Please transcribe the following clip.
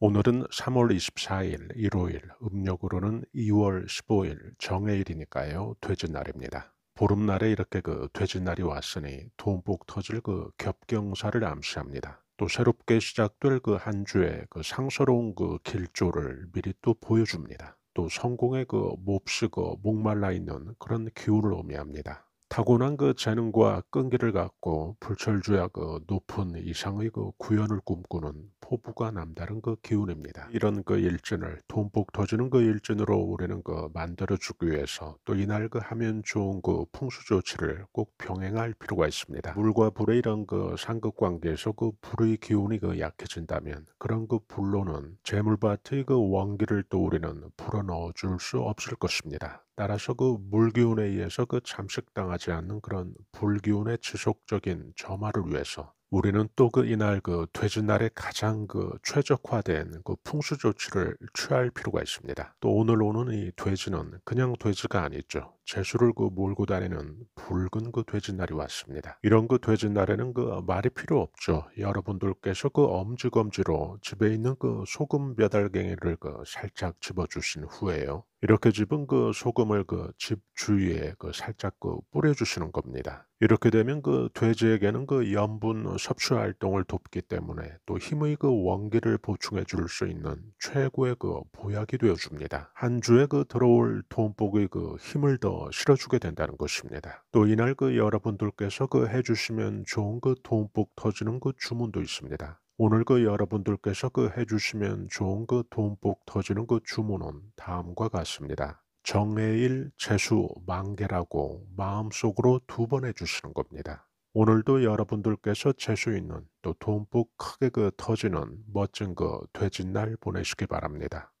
오늘은 3월 24일 일요일, 음력으로는 2월 15일 정해일이니까요. 돼지날입니다. 보름날에 이렇게 그 돼지날이 왔으니 돈복 터질 그 겹경사를 암시합니다. 또 새롭게 시작될 그 한 주의 그 상서로운 그 길조를 미리 또 보여줍니다. 또 성공의 그몹쓰고 그 목말라 있는 그런 기운을 의미합니다. 타고난 그 재능과 끈기를 갖고 불철주야 그 높은 이상의 그 구현을 꿈꾸는 포부가 남다른 그 기운입니다. 이런 그 일진을 돈복 터지는 그 일진으로 우리는 그 만들어주기 위해서 또 이날 그 하면 좋은 그 풍수 조치를 꼭 병행할 필요가 있습니다. 물과 불의 이런 그 상극 관계에서 그 불의 기운이 그 약해진다면 그런 그 불로는 재물밭의 그 원기를 또 우리는 불어넣어 줄 수 없을 것입니다. 따라서 그 물기운에 의해서 그잠식당한 하지 않는 그런 불기운의 지속적인 점화를 위해서 우리는 또 그 이날 그 돼지날에 가장 그 최적화된 그 풍수 조치를 취할 필요가 있습니다. 또 오늘 오는 이 돼지는 그냥 돼지가 아니죠. 재수를 그 몰고 다니는 붉은 그 돼지날이 왔습니다. 이런 그 돼지날에는 그 말이 필요 없죠. 여러분들께서 그 엄지검지로 집에 있는 그 소금 몇 알갱이를 그 살짝 집어주신 후에요. 이렇게 집은 그 소금을 그 집 주위에 그 살짝 그 뿌려주시는 겁니다. 이렇게 되면 그 돼지에게는 그 염분 섭취 활동을 돕기 때문에 또 힘의 그 원기를 보충해 줄 수 있는 최고의 그 보약이 되어줍니다. 한 주에 그 들어올 돈복의 그 힘을 더 실어주게 된다는 것입니다. 또 이날 그 여러분들께서 그 해주시면 좋은 그돈복 터지는 그 주문도 있습니다. 오늘 그 여러분들께서 그 해주시면 좋은 그돈복 터지는 그 주문은 다음과 같습니다. 정해일 재수 망개라고 마음속으로 두 번 해주시는 겁니다. 오늘도 여러분들께서 재수 있는 또돈복 크게 그 터지는 멋진 그 돼지날 보내시기 바랍니다.